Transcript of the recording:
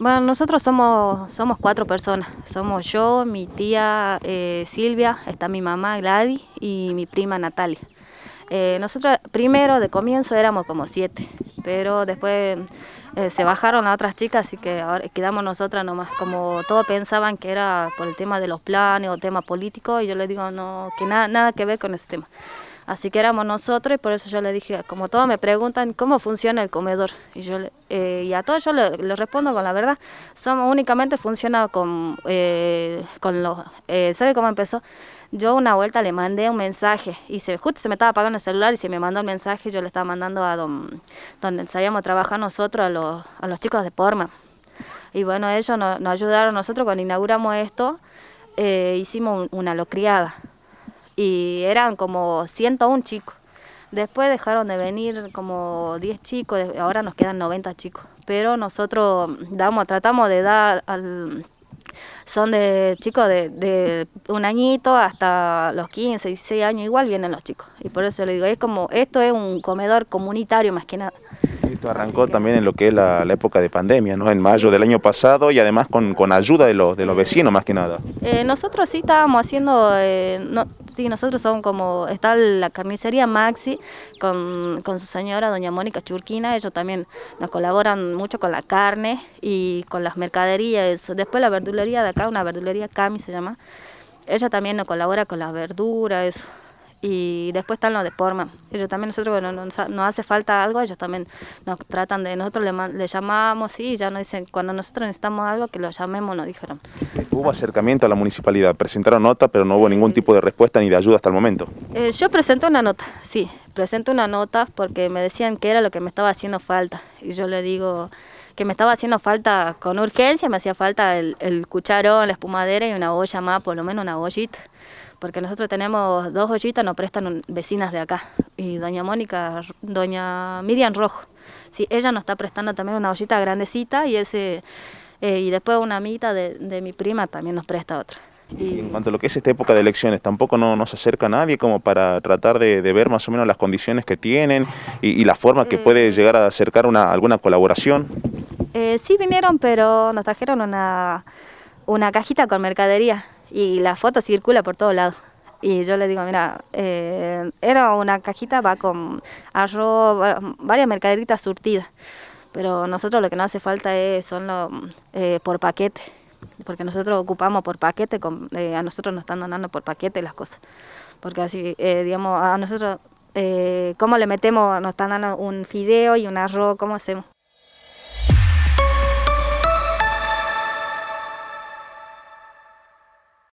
Bueno, nosotros somos, somos cuatro personas. Somos yo, mi tía eh, Silvia, está mi mamá Gladys y mi prima Natalia. Eh, nosotros primero de comienzo éramos como siete, pero después eh, se bajaron a otras chicas, así que ahora quedamos nosotras nomás. Como todos pensaban que era por el tema de los planes o tema político, y yo les digo no, que nada, nada que ver con ese tema. Así que éramos nosotros y por eso yo le dije, como todos me preguntan cómo funciona el comedor. Y, yo, eh, y a todos yo les respondo con la verdad. Somos únicamente funciona con, eh, con los... Eh, ¿Sabe cómo empezó? Yo una vuelta le mandé un mensaje y se, justo se me estaba apagando el celular y se me mandó el mensaje yo le estaba mandando a don, donde sabíamos trabajar nosotros, a los, a los chicos de Porma. Y bueno, ellos nos ayudaron, nosotros cuando inauguramos esto hicimos una locriada y eran como 101 chicos. Después dejaron de venir como 10 chicos, ahora nos quedan 90 chicos. Pero nosotros damos, tratamos de dar al... Son de chicos de, de un añito hasta los 15, 16 años, igual vienen los chicos. Y por eso le digo, es como, esto es un comedor comunitario más que nada. Esto arrancó también en lo que es la, época de pandemia, ¿no? En mayo del año pasado y además con, ayuda de los, de los vecinos más que nada. Eh, nosotros sí estábamos haciendo, eh, sí, nosotros son como, está la carnicería Maxi con, con su señora, doña Mónica Churquina, ellos también nos colaboran mucho con la carne y con las mercaderías, después la verdulería de acá, una verdulería Cami se llama, ella también nos colabora con las verduras, eso. Y después están los de forma. Ellos también, nosotros, bueno nos, hace falta algo, ellos también nos tratan de. Nosotros le, llamamos, sí, ya nos dicen, cuando nosotros necesitamos algo, que lo llamemos, nos dijeron. Eh, hubo acercamiento a la municipalidad, presentaron nota, pero no hubo eh, ningún tipo de respuesta ni de ayuda hasta el momento. Eh, yo presenté una nota, sí, presento una nota porque me decían que era lo que me estaba haciendo falta. Y yo le digo que me estaba haciendo falta con urgencia, me hacía falta el, el cucharón, la espumadera y una olla más, por lo menos una ollita porque nosotros tenemos dos ollitas, nos prestan vecinas de acá, y doña Mónica, doña Miriam Rojo, sí, ella nos está prestando también una ollita grandecita y ese eh, y después una amita de, mi prima también nos presta otra. Y... en cuanto a lo que es esta época de elecciones, tampoco no, nos acerca nadie como para tratar de, ver más o menos las condiciones que tienen y, la forma que puede eh, llegar a acercar una, alguna colaboración. Eh, sí vinieron, pero nos trajeron una, una cajita con mercadería y la foto circula por todos lados. Y yo le digo, mira, eh, era una cajita, va con arroz, varias mercaderitas surtidas, pero nosotros lo que nos hace falta es, son los, eh, por paquete, porque nosotros ocupamos por paquete, eh, a nosotros nos están donando por paquete las cosas, porque así, digamos, a nosotros, ¿cómo le metemos? Nos están dando un fideo y un arroz, ¿cómo hacemos?